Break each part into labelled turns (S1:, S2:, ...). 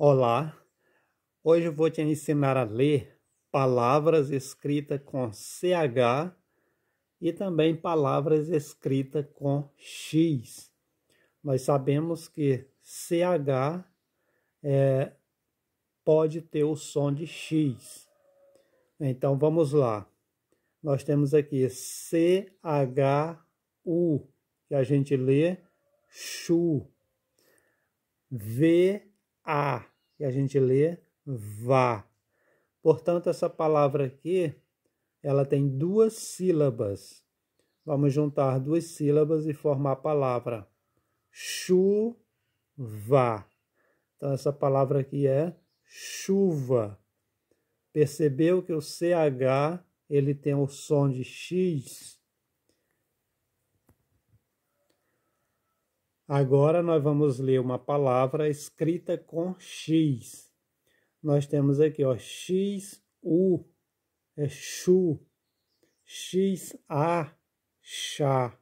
S1: Olá, hoje eu vou te ensinar a ler palavras escritas com CH e também palavras escritas com X. Nós sabemos que CH é, pode ter o som de X. Então vamos lá. Nós temos aqui CHU, que a gente lê CHU. V a e a gente lê vá. Portanto, essa palavra aqui, ela tem duas sílabas. Vamos juntar duas sílabas e formar a palavra chuva. Então, essa palavra aqui é chuva. Percebeu que o CH ele tem o som de X Agora nós vamos ler uma palavra escrita com X. Nós temos aqui, ó, X, U, é Chu, X, A, Chá.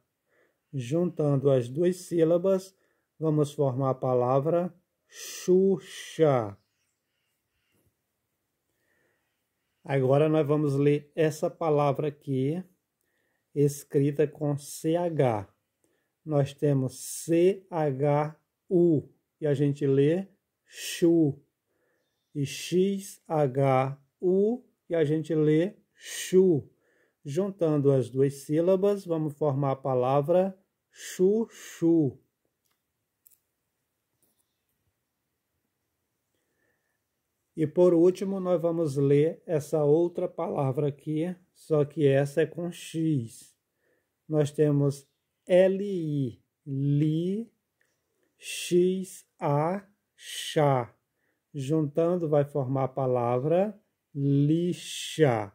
S1: Juntando as duas sílabas, vamos formar a palavra Xuxa. Agora nós vamos ler essa palavra aqui, escrita com CH nós temos CHU e a gente lê CHU. E XHU e a gente lê CHU. Juntando as duas sílabas, vamos formar a palavra chuchu. E por último, nós vamos ler essa outra palavra aqui, só que essa é com X. Nós temos L-I, li, X-A, chá. Juntando vai formar a palavra lixa.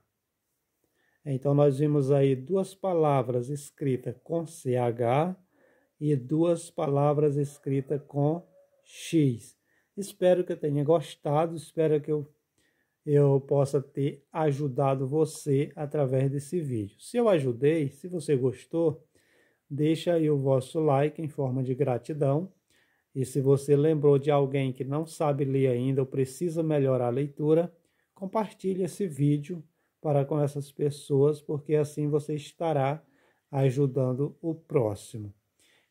S1: Então, nós vimos aí duas palavras escritas com CH e duas palavras escritas com X. Espero que eu tenha gostado, espero que eu, eu possa ter ajudado você através desse vídeo. Se eu ajudei, se você gostou, Deixa aí o vosso like em forma de gratidão. E se você lembrou de alguém que não sabe ler ainda ou precisa melhorar a leitura, compartilhe esse vídeo para com essas pessoas, porque assim você estará ajudando o próximo.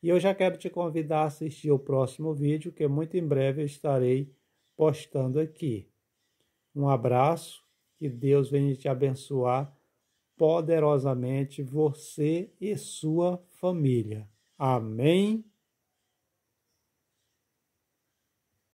S1: E eu já quero te convidar a assistir o próximo vídeo, que muito em breve eu estarei postando aqui. Um abraço, que Deus venha te abençoar poderosamente você e sua família. Amém.